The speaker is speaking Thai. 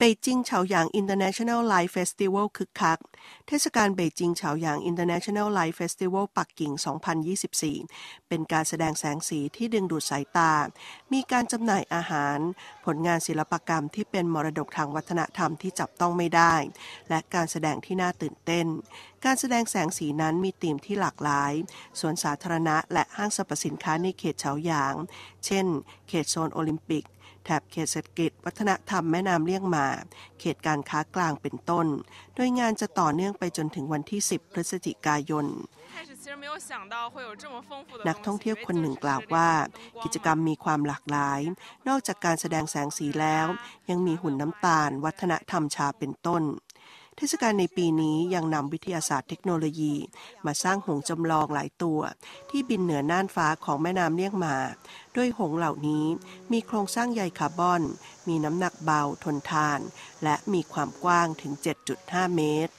เบจิงเฉาหยาง International l i ลฟ์ Festival คึกคัก เทศกาลเบจิงเฉาหยาง International l i ลฟ์ Festival ปักกิ่ง 2024 เป็นการแสดงแสงสีที่ดึงดูดสายตา มีการจำหน่ายอาหาร ผลงานศิลปกรรมที่เป็นมรดกทางวัฒนธรรมที่จับต้องไม่ได้ และการแสดงที่น่าตื่นเต้น การแสดงแสงสีนั้นมีธีมที่หลากหลาย สวนสาธารณะ และห้างสรรพสินค้าในเขตเฉาหยาง เช่น เขตโซนโอลิมปิกแถบเขตเศรษฐกิจวัฒนธรรมแม่น้ำเลี่ยงมา เขตการค้ากลางเป็นต้น โดยงานจะต่อเนื่องไปจนถึงวันที่ 10 พฤศจิกายน นักท่องเที่ยวคนหนึ่งกล่าวว่า กิจกรรมมีความหลากหลาย นอกจากการแสดงแสงสีแล้ว ยังมีหุ่นน้ำตาล วัฒนธรรมชาเป็นต้น เทศกาลในปีนี้ยังนำวิทยาศาสตร์เทคโนโลยี มาสร้างหงจำลองหลายตัว ที่บินเหนือน่านฟ้าของแม่น้ำเลี่ยงมาด้วยหงเหล่านี้มีโครงสร้างใยคาร์บอน มีน้ำหนักเบา ทนทาน และมีความกว้างถึง 7.5 เมตร